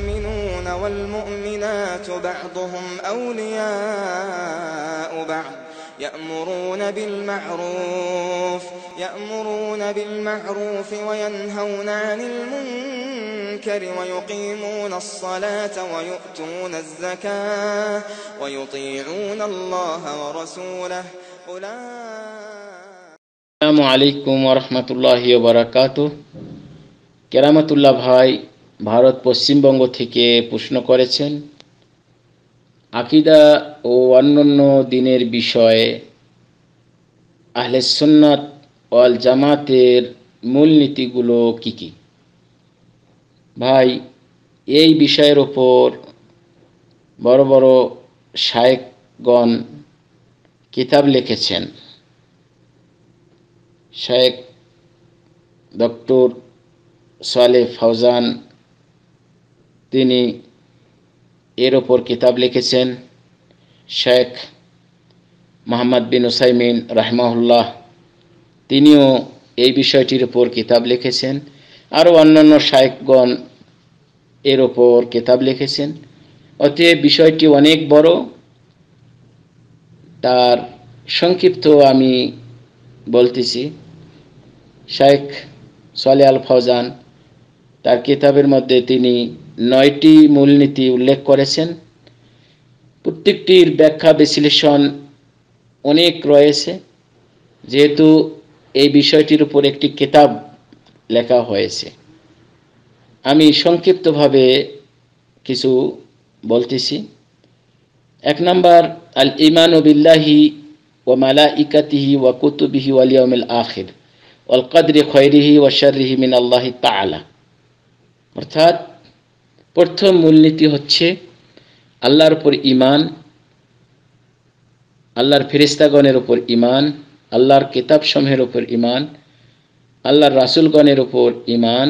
المؤمنون والمؤمنات بعضهم أولياء بعض يأمرون بالمعروف يأمرون بالمعروف وينهون عن المنكر ويقيمون الصلاة ويؤتون الزكاة ويطيعون الله ورسوله السلام عليكم ورحمة الله وبركاته كرامة الله بهاي ভারত পশ্চিমবঙ্গ থেকে প্রশ্ন করেছেন আকিদা ও অন্যান্য দিনের বিষয়ে আহলে সুন্নাত ওয়াল জামাতের মূলনীতিগুলো কী কী ভাই এই বিষয়ের ওপর বড় বড় শায়েকগণ কিতাব লিখেছেন শায়েক ডক্টর সোয়ালে ফৌজান তিনি এর ওপর কিতাব লিখেছেন শেখ মোহাম্মদ বিন ওসাইমিন রাহমাউল্লাহ তিনিও এই বিষয়টির ওপর কিতাব লিখেছেন আরও অন্যান্য শায়েকগণ এর ওপর কিতাব লিখেছেন অতএব বিষয়টি অনেক বড় তার সংক্ষিপ্ত আমি বলতেছি শায়েখ সলে আল ফৌজান তার কিতাবের মধ্যে তিনি নয়টি মূলনীতি উল্লেখ করেছেন প্রত্যেকটির ব্যাখ্যা বিশ্লেষণ অনেক রয়েছে যেহেতু এই বিষয়টির উপর একটি কেতাব লেখা হয়েছে আমি সংক্ষিপ্তভাবে কিছু বলতেছি এক নম্বর আল ইমান বিল্লাহি ও মালা ইকাতিহি ওয়া কুতুবিহি ওয়ালিয়মিল আখির অল কদরি খয়রিহি ওয়া শর্রিহি মিন আল্লাহি তালা অর্থাৎ প্রথম মূলনীতি হচ্ছে আল্লাহর উপর ইমান আল্লাহর ফেরিস্তাগণের উপর ইমান আল্লাহর কিতাবসমূহের উপর ইমান আল্লাহর রাসুলগণের উপর ইমান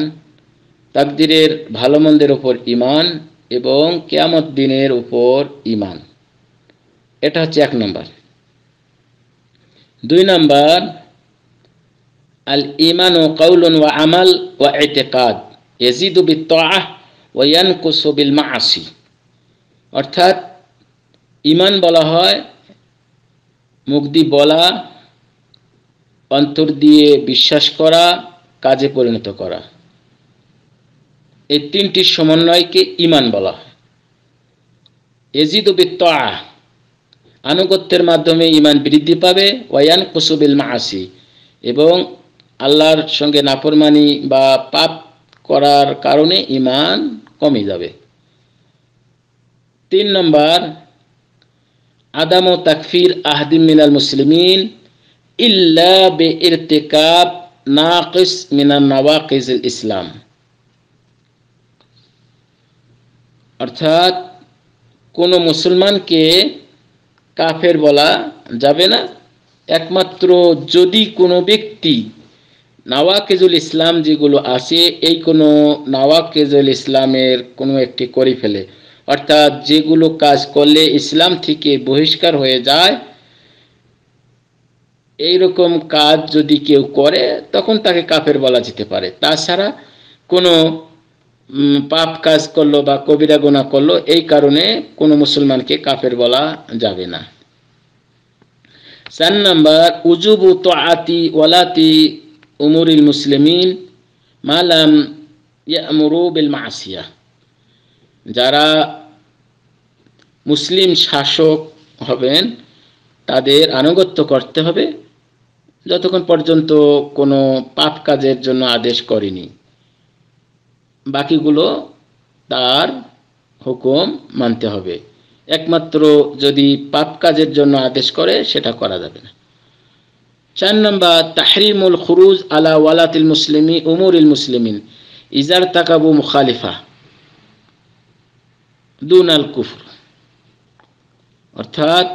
তাকদিরের ভালো মন্দের উপর ইমান এবং কেয়ামত দিনের উপর ইমান এটা হচ্ছে এক নম্বর দুই নম্বর আল ইমান ও কাউলন ওয়া আমাল ওয়া এতেকাদ এজিদু বিত্তাহ ওয়ান কুসবিল মা আসি অর্থাৎ ইমান বলা হয় মুখ বলা অন্তর দিয়ে বিশ্বাস করা কাজে পরিণত করা এই তিনটির সমন্বয়কে ইমান বলা হয় এজিদ তা আনুগত্যের মাধ্যমে ইমান বৃদ্ধি পাবে ওয়ান কুসুবিল মাসি এবং আল্লাহর সঙ্গে নাফরমানি বা পাপ করার কারণে ইমান কমে যাবে তিন নম্বর আদাম ও তাকফির আহদিম মিনাল মুসলিমিন ইল্লা বে ইরতেকাব নাকিস মিনান ইসলাম অর্থাৎ কোনো মুসলমানকে কাফের বলা যাবে না একমাত্র যদি কোনো ব্যক্তি নাওয়াকেজুল ইসলাম যেগুলো আছে এই কোনো নাওয়াকেজুল ইসলামের কোনো একটি করে ফেলে অর্থাৎ যেগুলো কাজ করলে ইসলাম থেকে বহিষ্কার হয়ে যায় এই রকম কাজ যদি কেউ করে তখন তাকে কাফের বলা যেতে পারে তাছাড়া কোনো পাপ কাজ করলো বা কবিরা গোনা করলো এই কারণে কোনো মুসলমানকে কাফের বলা যাবে না চার নাম্বার উজুবু তো আতি ওয়ালাতি أمور المسلمين ما لم يأمروا بالمعصية যারা মুসলিম শাসক হবেন তাদের আনুগত্য করতে হবে যতক্ষণ পর্যন্ত কোনো পাপ কাজের জন্য আদেশ করেনি বাকিগুলো তার হুকুম মানতে হবে একমাত্র যদি পাপ কাজের জন্য আদেশ করে সেটা করা যাবে না চার নম্বর তাহরিমুল খুরুজ আলা ওয়ালাতিল মুসলিমি উমুরিল মুসলিমিন ইজার তাকাবু মুখালিফা দুন আল কুফর অর্থাৎ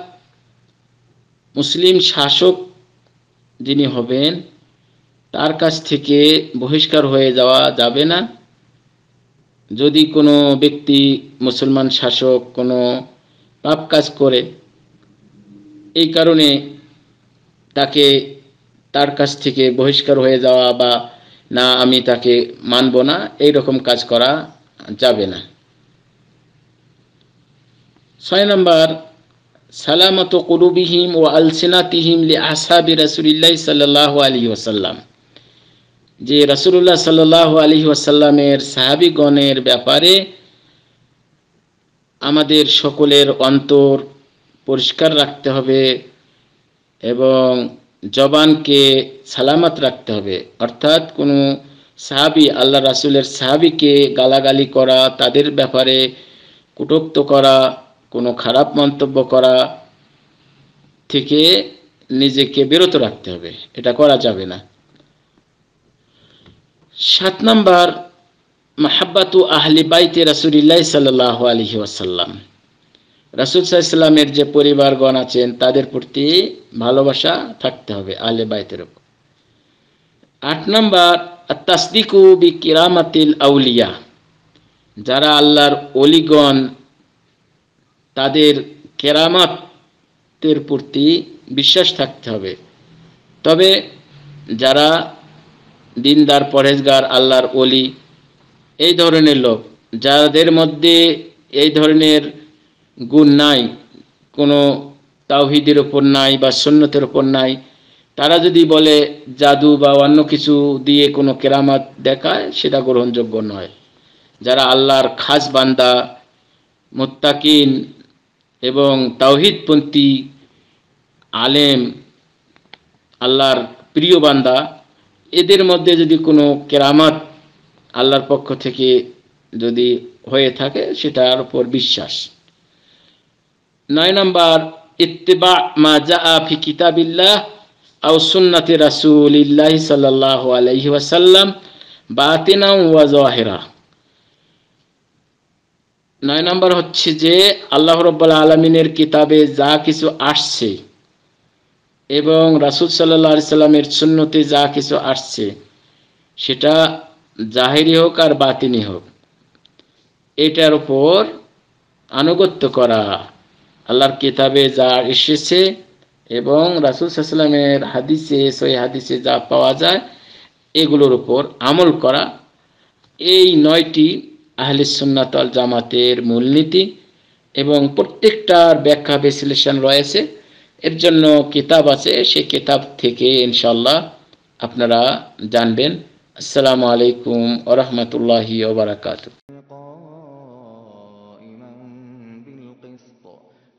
মুসলিম শাসক যিনি হবেন তার কাছ থেকে বহিষ্কার হয়ে যাওয়া যাবে না যদি কোনো ব্যক্তি মুসলমান শাসক কোনো পাপ কাজ করে এই কারণে তাকে তার কাছ থেকে বহিষ্কার হয়ে যাওয়া বা না আমি তাকে মানব না এই রকম কাজ করা যাবে না ছয় নম্বর সালামত কুলুবিহিম ও তিহিম লি আসাবি রাসুলিল্লাহ সাল্লাহ আলী ওসাল্লাম যে রাসুল্লাহ সাল্লাহ আলী ওয়াসাল্লামের সাহাবিগণের ব্যাপারে আমাদের সকলের অন্তর পরিষ্কার রাখতে হবে এবং জবানকে সালামত রাখতে হবে অর্থাৎ কোনো সাহাবি আল্লাহ রাসুলের সাহাবিকে গালাগালি করা তাদের ব্যাপারে কুটোক্ত করা কোনো খারাপ মন্তব্য করা থেকে নিজেকে বিরত রাখতে হবে এটা করা যাবে না সাত নম্বর মাহাব্বাতু আহলি বাইতে রাসুলিল্লাহ সাল্লাহ আলহি ওয়াসাল্লাম রাসুল সাল্লামের যে পরিবারগণ আছেন তাদের প্রতি ভালোবাসা থাকতে হবে আলে বাইতের উপর আট নম্বর তাসদিকু বি কিরামাতিল আউলিয়া যারা আল্লাহর অলিগণ তাদের কেরামাতের প্রতি বিশ্বাস থাকতে হবে তবে যারা দিনদার পরেজগার আল্লাহর অলি এই ধরনের লোক যাদের মধ্যে এই ধরনের গুণ নাই কোনো তাওহিদের ওপর নাই বা সন্ন্যতের ওপর নাই তারা যদি বলে জাদু বা অন্য কিছু দিয়ে কোনো কেরামাত দেখায় সেটা গ্রহণযোগ্য নয় যারা আল্লাহর খাস বান্দা মোত্তাকিন এবং তাওহিদপন্থী আলেম আল্লাহর প্রিয় বান্দা এদের মধ্যে যদি কোনো কেরামাত আল্লাহর পক্ষ থেকে যদি হয়ে থাকে সেটার উপর বিশ্বাস নয় নম্বর ইত্তেবা মা জা ফি কিতাবিল্লাহ আও সুন্নতি রাসুলিল্লাহ সাল্লাহ আলহি ওয়াসাল্লাম বাতিনা ওয়া জাহিরা নয় নম্বর হচ্ছে যে আল্লাহ রব্বাল আলমিনের কিতাবে যা কিছু আসছে এবং রাসুল সাল্লাহ সাল্লামের সুন্নতি যা কিছু আসছে সেটা জাহেরি হোক আর বাতিনি হোক এটার উপর আনুগত্য করা আল্লাহর কিতাবে যা এসেছে এবং রাসুল সাল্লামের হাদিসে সই হাদিসে যা পাওয়া যায় এগুলোর উপর আমল করা এই নয়টি আহলে সুন্নাতল জামাতের মূলনীতি এবং প্রত্যেকটার ব্যাখ্যা বিশ্লেষণ রয়েছে এর জন্য কিতাব আছে সেই কিতাব থেকে ইনশাল্লাহ আপনারা জানবেন আসসালামু আলাইকুম ওরহমতুল্লাহি ওবরাকাতু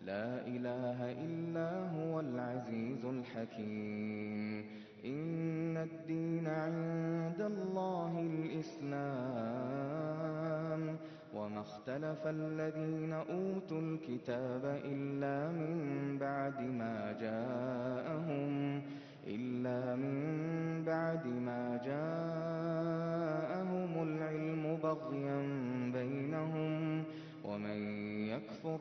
لا إله إلا هو العزيز الحكيم إن الدين عند الله الإسلام وما اختلف الذين أوتوا الكتاب إلا من بعد ما جاءهم إلا من بعد ما جاءهم العلم بغيا بينهم ومن يكفر